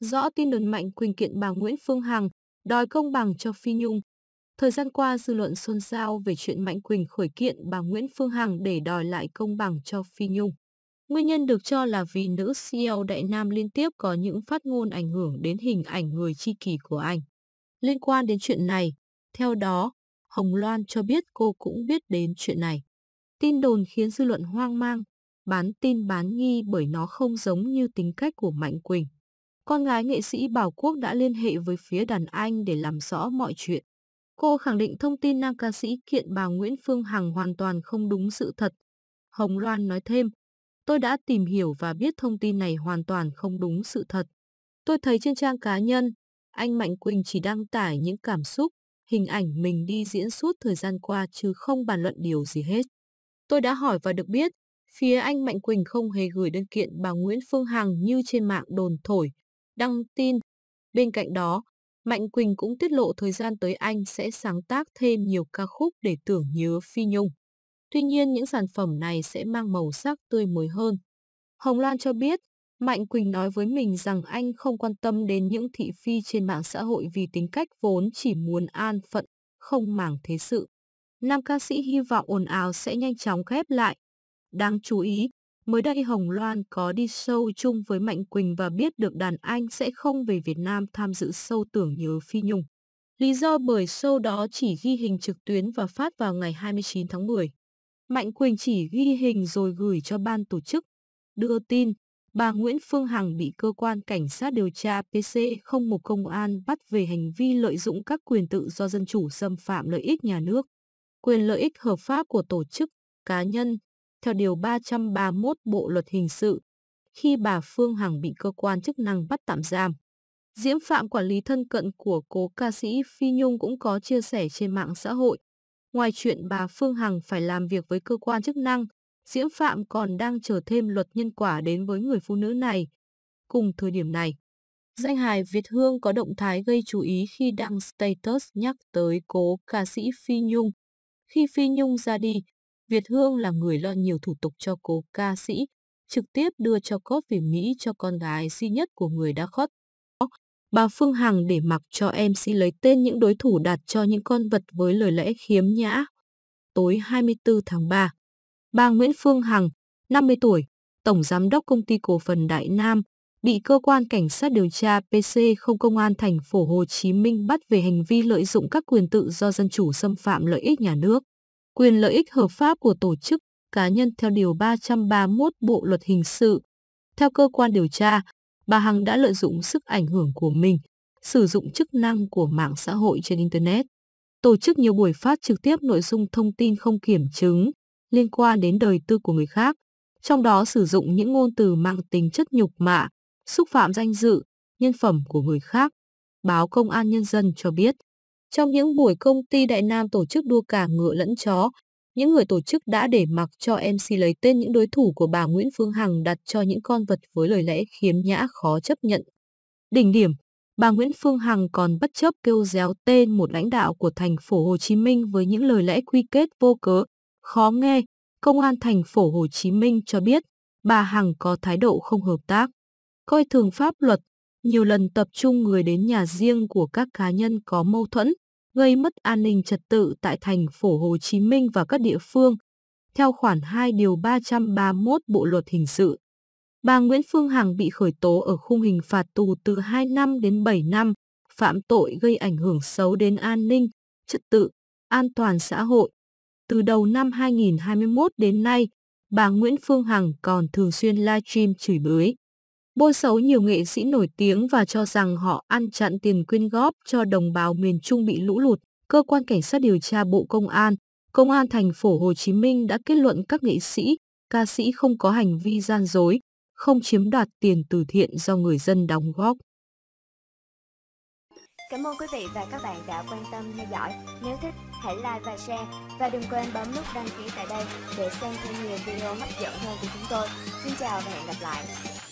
rõ tin đồn mạnh Quỳnh kiện bà Nguyễn Phương Hằng, đòi công bằng cho Phi Nhung. Thời gian qua dư luận xôn xao về chuyện Mạnh Quỳnh khởi kiện bà Nguyễn Phương Hằng để đòi lại công bằng cho Phi Nhung. Nguyên nhân được cho là vì nữ CEO Đại Nam liên tiếp có những phát ngôn ảnh hưởng đến hình ảnh người tri kỷ của anh. Liên quan đến chuyện này, theo đó, Hồng Loan cho biết cô cũng biết đến chuyện này. Tin đồn khiến dư luận hoang mang, bán tin bán nghi bởi nó không giống như tính cách của Mạnh Quỳnh. Con gái nghệ sĩ Bảo Quốc đã liên hệ với phía đàn anh để làm rõ mọi chuyện. Cô khẳng định thông tin nam ca sĩ kiện bà Nguyễn Phương Hằng hoàn toàn không đúng sự thật. Hồng Loan nói thêm, tôi đã tìm hiểu và biết thông tin này hoàn toàn không đúng sự thật. Tôi thấy trên trang cá nhân, anh Mạnh Quỳnh chỉ đăng tải những cảm xúc, hình ảnh mình đi diễn suốt thời gian qua chứ không bàn luận điều gì hết. Tôi đã hỏi và được biết, phía anh Mạnh Quỳnh không hề gửi đơn kiện bà Nguyễn Phương Hằng như trên mạng đồn thổi, đăng tin. Bên cạnh đó, Mạnh Quỳnh cũng tiết lộ thời gian tới anh sẽ sáng tác thêm nhiều ca khúc để tưởng nhớ Phi Nhung. Tuy nhiên những sản phẩm này sẽ mang màu sắc tươi mới hơn. Hồng Loan cho biết, Mạnh Quỳnh nói với mình rằng anh không quan tâm đến những thị phi trên mạng xã hội vì tính cách vốn chỉ muốn an phận, không màng thế sự. Nam ca sĩ hy vọng ồn ào sẽ nhanh chóng khép lại. Đáng chú ý, Mới đây Hồng Loan có đi sâu chung với Mạnh Quỳnh và biết được đàn anh sẽ không về Việt Nam tham dự sâu tưởng nhớ Phi Nhung. Lý do bởi sâu đó chỉ ghi hình trực tuyến và phát vào ngày 29 tháng 10. Mạnh Quỳnh chỉ ghi hình rồi gửi cho ban tổ chức. Đưa tin, bà Nguyễn Phương Hằng bị cơ quan cảnh sát điều tra PC01 Công an bắt về hành vi lợi dụng các quyền tự do dân chủ xâm phạm lợi ích nhà nước, quyền lợi ích hợp pháp của tổ chức, cá nhân, theo Điều 331 Bộ Luật Hình sự, khi bà Phương Hằng bị cơ quan chức năng bắt tạm giam. Diễm Phạm quản lý thân cận của cố ca sĩ Phi Nhung cũng có chia sẻ trên mạng xã hội. Ngoài chuyện bà Phương Hằng phải làm việc với cơ quan chức năng, Diễm Phạm còn đang chờ thêm luật nhân quả đến với người phụ nữ này. Cùng thời điểm này, danh hài Việt Hương có động thái gây chú ý khi đăng status nhắc tới cố ca sĩ Phi Nhung. Khi Phi Nhung ra đi, Việt Hương là người lo nhiều thủ tục cho cô ca sĩ, trực tiếp đưa cho cốt về Mỹ cho con gái duy nhất của người đã khuất. Bà Phương Hằng để mặc cho MC lấy tên những đối thủ đặt cho những con vật với lời lẽ khiếm nhã. Tối 24 tháng 3, bà Nguyễn Phương Hằng, 50 tuổi, Tổng Giám đốc Công ty Cổ phần Đại Nam, bị cơ quan cảnh sát điều tra PC không công an thành phố Hồ Chí Minh bắt về hành vi lợi dụng các quyền tự do dân chủ xâm phạm lợi ích nhà nước quyền lợi ích hợp pháp của tổ chức cá nhân theo Điều 331 Bộ Luật Hình sự. Theo cơ quan điều tra, bà Hằng đã lợi dụng sức ảnh hưởng của mình, sử dụng chức năng của mạng xã hội trên Internet, tổ chức nhiều buổi phát trực tiếp nội dung thông tin không kiểm chứng liên quan đến đời tư của người khác, trong đó sử dụng những ngôn từ mang tính chất nhục mạ, xúc phạm danh dự, nhân phẩm của người khác. Báo Công an Nhân dân cho biết, trong những buổi công ty Đại Nam tổ chức đua cả ngựa lẫn chó, những người tổ chức đã để mặc cho MC lấy tên những đối thủ của bà Nguyễn Phương Hằng đặt cho những con vật với lời lẽ khiếm nhã khó chấp nhận. Đỉnh điểm, bà Nguyễn Phương Hằng còn bất chấp kêu réo tên một lãnh đạo của thành phố Hồ Chí Minh với những lời lẽ quy kết vô cớ, khó nghe. Công an thành phố Hồ Chí Minh cho biết, bà Hằng có thái độ không hợp tác, coi thường pháp luật, nhiều lần tập trung người đến nhà riêng của các cá nhân có mâu thuẫn, gây mất an ninh trật tự tại thành phố Hồ Chí Minh và các địa phương, theo khoản 2 điều 331 Bộ Luật Hình sự. Bà Nguyễn Phương Hằng bị khởi tố ở khung hình phạt tù từ 2 năm đến 7 năm, phạm tội gây ảnh hưởng xấu đến an ninh, trật tự, an toàn xã hội. Từ đầu năm 2021 đến nay, bà Nguyễn Phương Hằng còn thường xuyên livestream chửi bới bôi xấu nhiều nghệ sĩ nổi tiếng và cho rằng họ ăn chặn tiền quyên góp cho đồng bào miền Trung bị lũ lụt. Cơ quan Cảnh sát điều tra Bộ Công an, Công an thành phố Hồ Chí Minh đã kết luận các nghệ sĩ, ca sĩ không có hành vi gian dối, không chiếm đoạt tiền từ thiện do người dân đóng góp. Cảm ơn quý vị và các bạn đã quan tâm theo dõi. Nếu thích, hãy like và share. Và đừng quên bấm nút đăng ký tại đây để xem thêm nhiều video hấp dẫn hơn của chúng tôi. Xin chào và hẹn gặp lại.